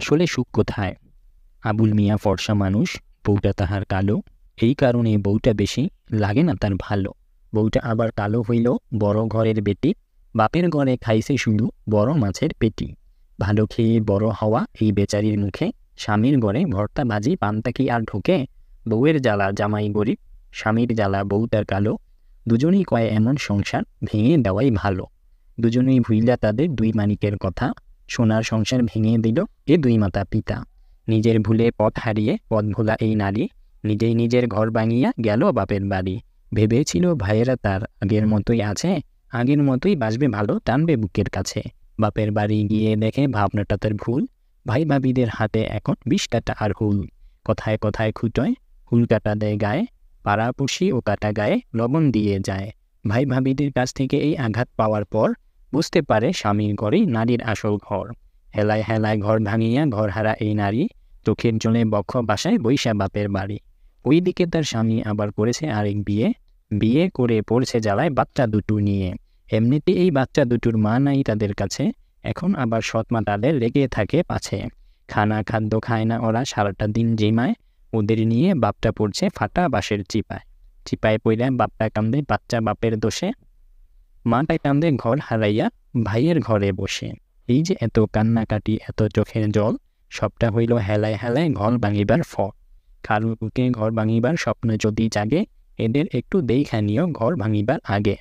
আসলে সুখ কোথায় আবুল মিয়া ফর্সা মানুষ বউটা তাহার কালো এই কারণে বউটা বেশি লাগে না তার ভালো বউটা আবার কালো হইল বড় ঘরের বেটি বাপের ঘরে খাইছে শুধু বড় মাছের পেটি ভালো খেয়ে বড় হওয়া এই বেচারির মুখে স্বামীর ঘরে ভর্তা ভাজি পান্তাকি কি আর ঢোকে বউয়ের জ্বালা জামাই গরিব স্বামীর জ্বালা বউটার কালো দুজনেই কয় এমন সংসার ভেঙে দেওয়াই ভালো দুজনেই ভুইলা তাদের দুই মানিকের কথা সোনার সংসার ভেঙে দিল এ দুই মাতা পিতা নিজের ভুলে পথ হারিয়ে পথ ভোলা এই নারী নিজেই নিজের ঘর ভাঙিয়া গেল বাপের বাড়ি ভেবেছিল ভাইয়েরা তার আগের মতোই আছে আগের মতোই বাসবে ভালো টানবে বুকের কাছে বাপের বাড়ি গিয়ে দেখে ভাবনাটা তার ভুল ভাই ভাবিদের হাতে এখন বিশ কাটা আর হুল কথায় কথায় খুঁটয় হুল কাটা দেয় গায়ে পুষি ও কাটা গায়ে লবণ দিয়ে যায় ভাই ভাবিদের কাছ থেকে এই আঘাত পাওয়ার পর বুঝতে পারে স্বামীর ঘরেই নারীর আসল ঘর হেলায় হেলায় ঘর ভাঙিয়া ঘর হারা এই নারী চোখের জলে বক্ষ বাসায় বৈশা বাপের বাড়ি ওইদিকে তার স্বামী আবার করেছে আরেক বিয়ে বিয়ে করে পড়ছে জ্বালায় বাচ্চা দুটো নিয়ে এমনিতে এই বাচ্চা দুটোর মা নাই তাদের কাছে এখন আবার সৎমা তাদের লেগে থাকে পাছে খানা খাদ্য খায় না ওরা সারাটা দিন জিমায় ওদের নিয়ে বাপটা পড়ছে ফাটা বাঁশের চিপায় চিপায় পড়লে বাপটা কামদে বাচ্চা বাপের দোষে মাটাই কান্দে ঘর হারাইয়া ভাইয়ের ঘরে বসে এই যে এত কান্নাকাটি এত চোখের জল সবটা হইল হেলায় হেলায় ঘর ভাঙিবার ফল কারুকে ঘর ভাঙিবার স্বপ্ন যদি জাগে এদের একটু দেখানিও ঘর ভাঙিবার আগে